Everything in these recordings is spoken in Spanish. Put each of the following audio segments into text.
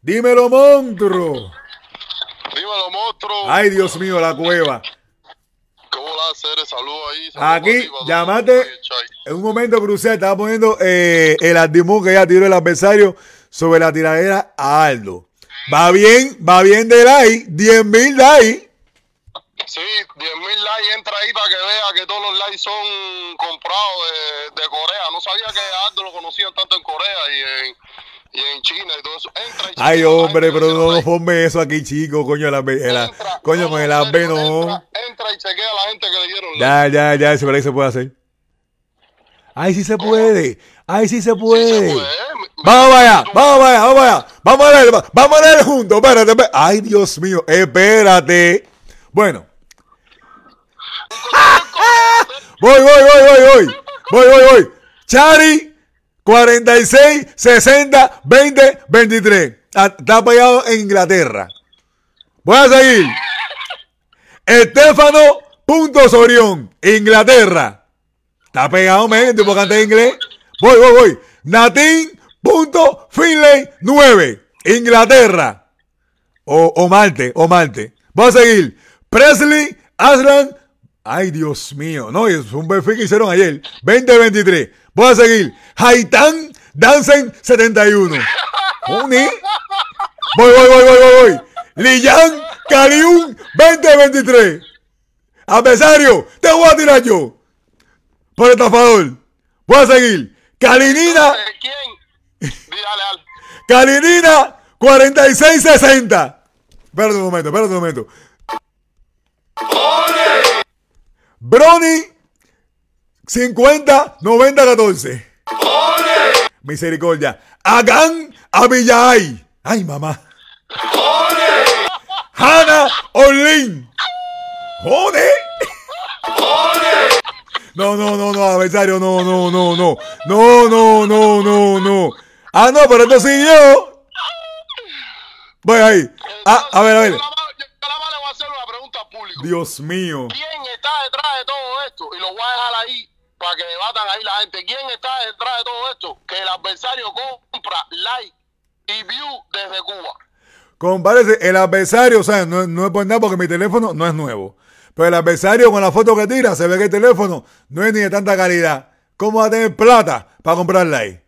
Dímelo, monstruo. Dímelo, monstruo. Ay, Dios mío, la cueva. ¿Cómo la hacer? Saludos ahí. Saludo Aquí, llamate. En un momento crucial. estaba poniendo eh, el artimón que ya tiró el adversario sobre la tiradera a Aldo. Va bien, va bien de like, ¡Diez mil Sí, diez mil likes entra ahí para que vea que todos los likes son comprados de, Corea. No sabía que Aldo lo conocían tanto en Corea y en y en China y todo eso. Entra Ay, hombre, pero no nos ponme eso aquí, chico, coño, la, entra, coño, la ve, no. Entra, y chequea a la gente que le dieron. Ya, ya, ya, eso parece que se puede hacer. Ay, sí se puede. Ay, sí se puede. Vamos allá, vamos allá, vamos allá. Vamos a leer, vamos a juntos. Espérate, espérate. Ay, Dios mío, espérate. Bueno. voy, voy, voy, voy, voy. Voy, voy, voy. Chari 46, 60, 20, 23. Está pegado en Inglaterra. Voy a seguir. Estéfano. Punto Sorión, Inglaterra. Está pegado, men, tipo canta inglés. Voy, voy, voy. Natín. Punto Finley 9. Inglaterra. O, o Marte, o Marte. Voy a seguir. Presley Aslan Ay, Dios mío. No, es un perfil que hicieron ayer. 2023. Voy a seguir. Haitán Dancen 71. Voy, voy, voy, voy, voy, voy. Lillán Caliún 2023. Adversario, te voy a tirar yo. Por estafador. Voy a seguir. Calinina. ¿Quién? Calinina 4660. Espérate un momento, espérate un momento. Brony 50 90 14. Misericordia. Agán Avillay. Ay, mamá. ¡Ole! Hanna Orlin. ¡Jode! ¡Ole! No, no, no, no, adversario, no, no, no, no. No, no, no, no, no. Ah, no, pero esto sí yo. Voy ahí. Ah, a ver, a ver. Dios mío está detrás de todo esto? Y lo voy a dejar ahí para que debatan ahí la gente. ¿Quién está detrás de todo esto? Que el adversario compra like y view desde Cuba. Compárese, el adversario, o sea, no, no es por nada porque mi teléfono no es nuevo. Pero el adversario con la foto que tira, se ve que el teléfono no es ni de tanta calidad. ¿Cómo va a tener plata para comprar like?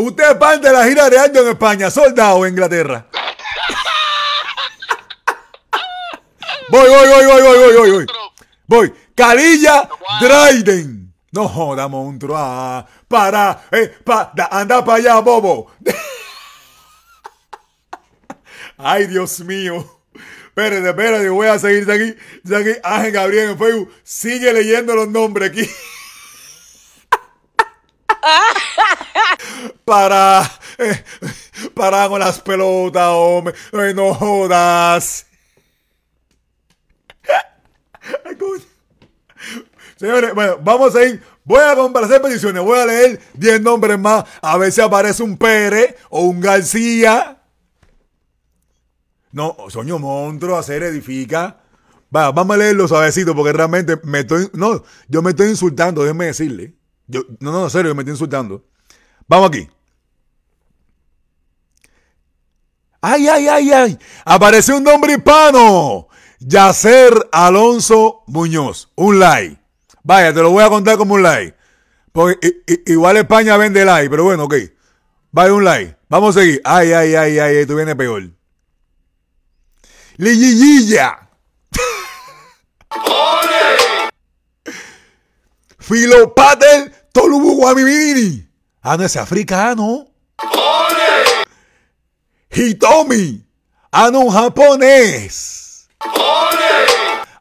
Usted es parte de la gira de Aldo en España, soldado en Inglaterra. voy, voy, voy, voy, voy, voy, voy, voy. Voy. Dryden. No joda, monstruo. Ah, para, eh, anda para allá, bobo. Ay, Dios mío. Espérate, espérate, voy a seguir de aquí. De aquí. Ángel Gabriel en Facebook sigue leyendo los nombres aquí. para. Eh, para con las pelotas, hombre. no jodas. Señores, bueno, vamos a ir. Voy a hacer peticiones. Voy a leer 10 nombres más. A ver si aparece un Pérez o un García. No, soño monstruo, hacer edifica. vamos a leer los suavecitos porque realmente me estoy. No, yo me estoy insultando, déjenme decirle. Yo, no, no, en serio, yo me estoy insultando. Vamos aquí. ¡Ay, ay, ay, ay! aparece un nombre hispano. Yacer Alonso Muñoz. Un like. Vaya, te lo voy a contar como un like. Porque igual España vende like, pero bueno, ok. Vaya un like. Vamos a seguir. Ay, ay, ay, ay, tú vienes peor. Lillilla. Filopater Tolubu Ah, no, ese africano. Ah, Hitomi. Ah, un japonés.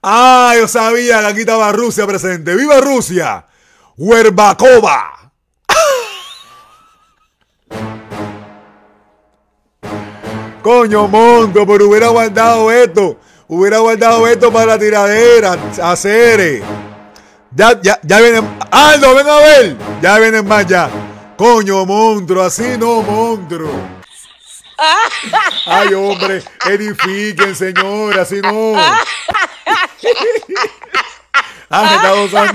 Ah, yo sabía que aquí estaba Rusia presente. ¡Viva Rusia! ¡Huerbacova! Coño, Monto, pero hubiera guardado esto. Hubiera guardado esto para la tiradera. Hacer. Eh. Ya, ya, ya vienen. ¡Aldo, ah, ven a ver! Ya vienen más ya. Coño, monstruo, así no, monstruo. Ay, hombre, edifiquen, señor, así no. Ah, me está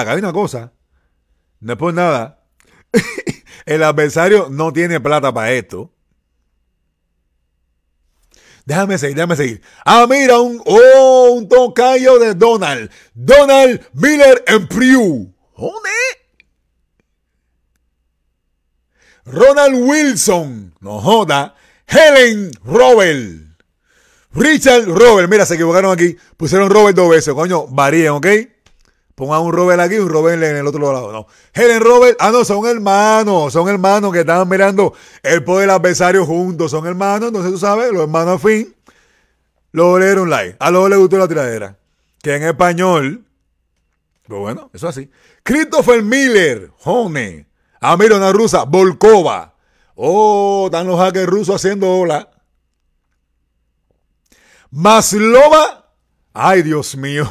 acá hay una cosa. No es por nada. El adversario no tiene plata para esto. Déjame seguir, déjame seguir. Ah, mira, un, oh, un tocayo de Donald. Donald Miller en Priu. Ronald Wilson. No joda. Helen Robert. Richard Robert, mira, se equivocaron aquí. Pusieron Robert dos veces, coño, varían ¿ok? Pongan un Robert aquí, y un Robert en el otro lado. No. Helen Robert, ah, no, son hermanos. Son hermanos que estaban mirando el poder adversario juntos. Son hermanos, entonces tú sabes, los hermanos afín. fin lo leyeron like. A los le gustó la tiradera. Que en español, pero pues bueno, eso así. Christopher Miller, ah, mira, una rusa, Volkova. Oh, están los hackers rusos haciendo hola, Maslova, ay Dios mío.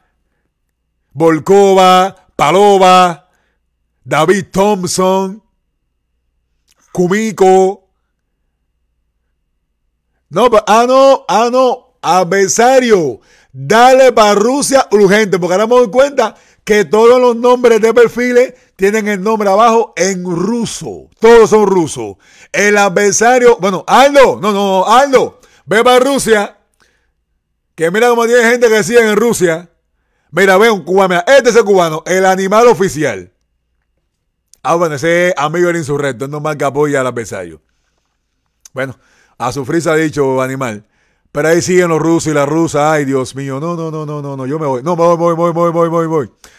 Volkova, Palova, David Thompson, Kumiko. No, ah, no, ah, no, adversario. Dale para Rusia urgente, porque ahora cuenta que todos los nombres de perfiles tienen el nombre abajo en ruso. Todos son rusos. El adversario, bueno, Aldo, no, no, no, Aldo, ve para Rusia. Que mira cómo tiene gente que sigue en Rusia. Mira, ve un cubano, este es el cubano, el animal oficial. Ah, bueno, ese es amigo del insurrecto, no más que apoya al adversario. Bueno, a sufrir se ha dicho animal. Pero ahí siguen los rusos y las rusas. Ay, Dios mío, no, no, no, no, no, no, yo me voy. No, me voy, voy, voy, voy, voy, voy, voy.